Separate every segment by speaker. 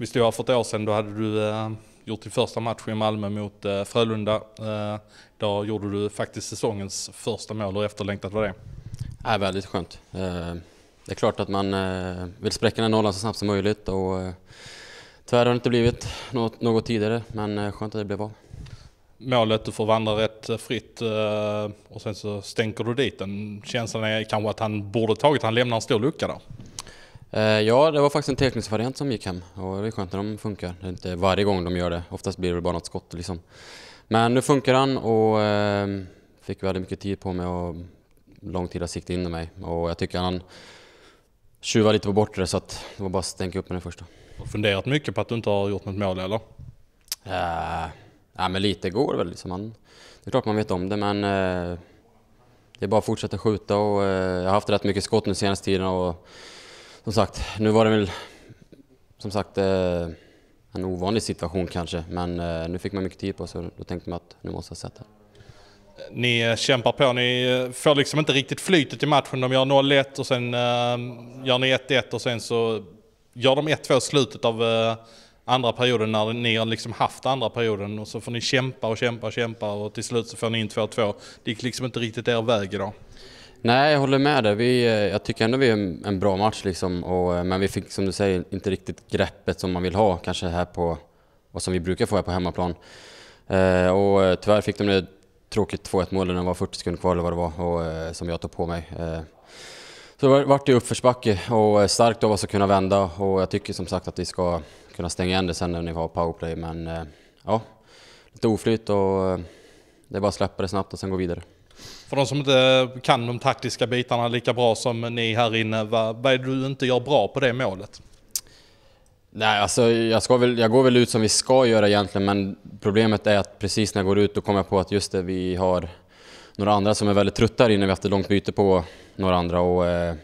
Speaker 1: Vi stod här för ett år sedan då hade du eh, gjort din första match i Malmö mot eh, Frölunda. Eh, då gjorde du faktiskt säsongens första mål. Hur efterlängtat var det? Äh, väldigt
Speaker 2: skönt. Eh, det är klart att man eh, vill spräcka den nollan så snabbt som möjligt och eh, tyvärr har det inte blivit något, något tidigare men eh, skönt att det blev av
Speaker 1: målet, du får vandra rätt fritt eh, och sen så stänker du dit den. Känslan är kanske att han borde tagit, han lämnar en stor lucka där. Eh, ja, det var faktiskt en teckningsvariant som gick hem
Speaker 2: och det är skönt när de funkar. Det är inte varje gång de gör det, oftast blir det bara något skott liksom. Men nu funkar han och eh, fick väldigt mycket tid på mig och lång långtida sikte in i mig och jag tycker han tjuvade lite på bortre så att det var bara att stänka upp med den första.
Speaker 1: Har du funderat mycket på att du inte har gjort något mål eller? Eh, ja, men lite går väl liksom.
Speaker 2: Man, det är klart man vet om det men eh, det är bara att fortsätta skjuta och eh, jag har haft rätt mycket skott nu senaste tiden och som sagt, nu var det väl som sagt eh, en ovanlig situation kanske, men eh, nu fick man mycket tid på sig och då tänkte man att nu måste jag sätta
Speaker 1: ni eh, kämpar på, ni får liksom inte riktigt flytet i matchen. De gör 0-1 och sen gör ni 1-1 och sen så gör de 1-2 i slutet av andra perioden när ni har liksom haft andra perioden och så får ni kämpa och kämpa och kämpa och till slut så får ni in 2-2. Det gick liksom inte riktigt er väg idag.
Speaker 2: Nej, jag håller med dig. Eh, jag tycker ändå vi är en bra match. Liksom, och, eh, men vi fick, som du säger, inte riktigt greppet som man vill ha kanske här på, och som vi brukar få här på hemmaplan. Eh, och eh, tyvärr fick de det tråkigt 2-1 mål när det var 40 sekunder kvar eller vad det var, och, eh, som jag tog på mig. Eh, så det vart det uppförsbacke och starkt av oss att kunna vända och jag tycker som sagt att vi ska kunna stänga igen det sen när vi har powerplay. Men ja, lite oflyt och det är bara att släppa det snabbt och sen gå vidare.
Speaker 1: För de som inte kan de taktiska bitarna lika bra som ni här inne, vad, vad är det du inte gör bra på det målet? Nej,
Speaker 2: alltså jag, väl, jag, går väl ut som vi ska göra egentligen, men problemet är att precis när jag går ut då kommer jag på att just det, vi har några andra som är väldigt trötta här inne. Vi har haft ett långt byte på några andra och eh,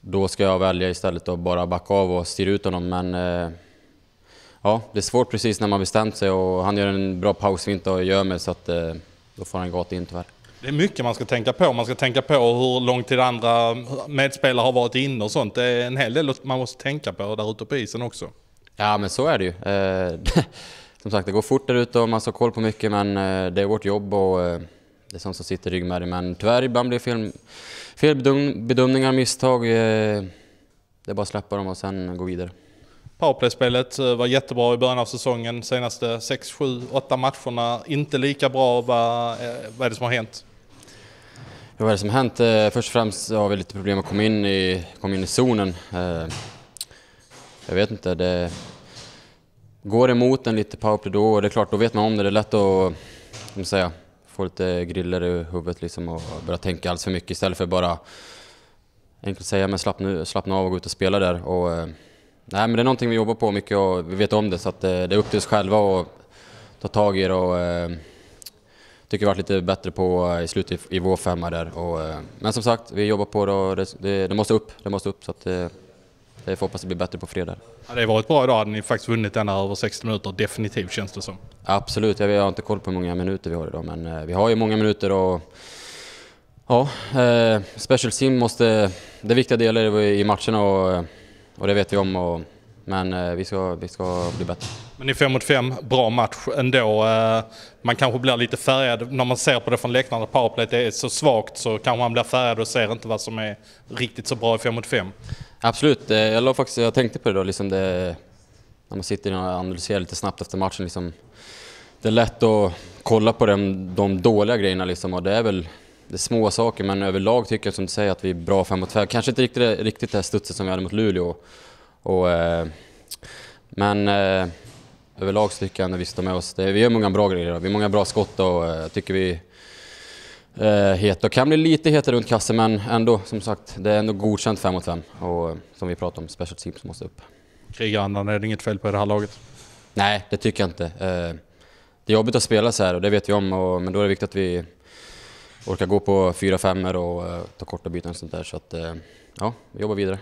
Speaker 2: då ska jag välja istället att bara backa av och styra ut honom. Men eh, ja, det är svårt precis när man bestämt sig och han gör en bra pausvint och gör mig så att eh, då får han gata in tyvärr.
Speaker 1: Det är mycket man ska tänka på. Man ska tänka på hur lång tid andra medspelare har varit inne och sånt. Det är en hel del man måste tänka på där ute på isen också.
Speaker 2: Ja, men så är det ju. Eh, som sagt, det går fort där ute och man ska ha koll på mycket, men eh, det är vårt jobb och eh, det är sånt som sitter i ryggmärgen. Men tyvärr, ibland blir fel, fel bedömningar, misstag. Det är bara att släppa dem och sen gå vidare.
Speaker 1: Powerplayspelet var jättebra i början av säsongen. Senaste 6, 7, 8 matcherna inte lika bra. vad är det som har hänt?
Speaker 2: Vad är det som har hänt? Eh, först och främst har vi lite problem att komma in i, komma in i zonen. Eh, jag vet inte, det går emot en lite powerplay då och det är klart, då vet man om det. Det är lätt att, som säga, få lite griller i huvudet liksom och börja tänka alldeles för mycket istället för bara enkelt säga, men slappna, slappna av och gå ut och spela där. Och, eh, nej, men det är någonting vi jobbar på mycket och vi vet om det så att det är upp till oss själva att ta tag i det och tycker vi har varit lite bättre på eh, i slutet i vår femma där. Och, eh, men som sagt, vi jobbar på det och det, det, det måste upp. Det måste upp så att det, eh, det får hoppas det blir bättre på fredag.
Speaker 1: Ja, det har varit bra idag. Hade ni faktiskt vunnit den här över 60 minuter definitivt känns det som.
Speaker 2: Absolut. Jag har inte koll på hur många minuter vi har idag men vi har ju många minuter och ja, eh, special sim måste... Det är viktiga delar i matcherna och, och det vet vi om. Och, men eh, vi, ska, vi ska bli bättre.
Speaker 1: Men i 5 mot 5, bra match ändå. Eh, man kanske blir lite färgad när man ser på det från läktaren, att powerplayet är så svagt så kanske man blir färgad och ser inte vad som är riktigt så bra i 5 mot 5.
Speaker 2: Absolut, eh, jag, låg faktiskt, jag tänkte på det då, liksom det, när man sitter och analyserar lite snabbt efter matchen. Liksom, det är lätt att kolla på de, de dåliga grejerna liksom, och det är väl det är små saker men överlag tycker jag som du säger att vi är bra 5 mot 5. Kanske inte riktigt, riktigt det här studset som vi hade mot Luleå och, eh, men eh, överlag så tycker jag ändå vi står med oss. Det, vi gör många bra grejer, vi har många bra skott och eh, tycker vi eh, heta. Kan bli lite heta runt kassen men ändå som sagt, det är ändå godkänt 5 mot 5. Och eh, som vi pratade om, special teams måste upp. Krigarandan, är det inget fel på det här laget? Nej, det tycker jag inte. Eh, det är jobbigt att spela så här och det vet vi om, och, men då är det viktigt att vi orkar gå på fyra femmor och eh, ta korta byten och sånt där. Så att, eh, ja, vi jobbar vidare.